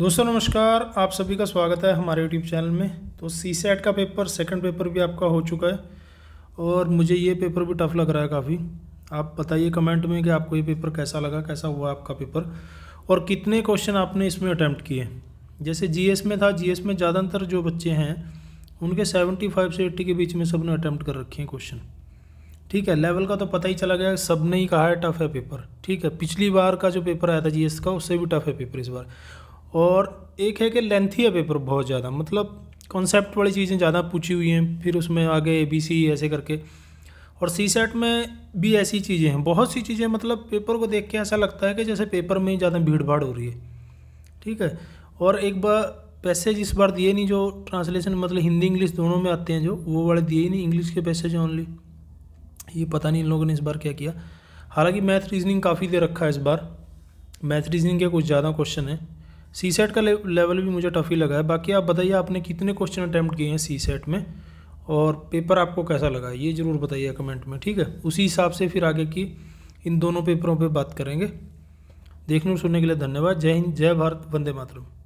दोस्तों नमस्कार आप सभी का स्वागत है हमारे यूट्यूब चैनल में तो सी सेट का पेपर सेकंड पेपर भी आपका हो चुका है और मुझे ये पेपर भी टफ लग रहा है काफ़ी आप बताइए कमेंट में कि आपको ये पेपर कैसा लगा कैसा हुआ आपका पेपर और कितने क्वेश्चन आपने इसमें अटैम्प्ट किए जैसे जीएस में था जी में ज़्यादातर जो बच्चे हैं उनके सेवेंटी फाइव से एट्टी के बीच में सब ने अटैम्प्ट कर रखे हैं क्वेश्चन ठीक है लेवल का तो पता ही चला गया सब ने ही कहा है टफ है पेपर ठीक है पिछली बार का जो पेपर आया था जीएस का उससे भी टफ है पेपर इस बार और एक है कि लेंथी है पेपर बहुत ज़्यादा मतलब कॉन्सेप्ट वाली चीज़ें ज़्यादा पूछी हुई हैं फिर उसमें आगे ए बी सी ऐसे करके और सी सेट में भी ऐसी चीज़ें हैं बहुत सी चीज़ें मतलब पेपर को देख के ऐसा लगता है कि जैसे पेपर में ही ज़्यादा भीड़ भाड़ हो रही है ठीक है और एक बार पैसेज इस बार दिए नहीं जो ट्रांसलेशन मतलब हिंदी इंग्लिश दोनों में आते हैं जो वो वाले दिए ही नहीं इंग्लिश के पैसेज ओनली ये पता नहीं इन लोगों ने इस बार क्या किया हालांकि मैथ रीजनिंग काफ़ी दे रखा है इस बार मैथ रीजनिंग के कुछ ज़्यादा क्वेश्चन है सी सेट का लेवल भी मुझे टफ ही लगा है बाकी आप बताइए आपने कितने क्वेश्चन अटैम्प्ट किए हैं सी सेट में और पेपर आपको कैसा लगा ये ज़रूर बताइए कमेंट में ठीक है उसी हिसाब से फिर आगे की इन दोनों पेपरों पे बात करेंगे देखने और सुनने के लिए धन्यवाद जय हिंद जय भारत वंदे मातरम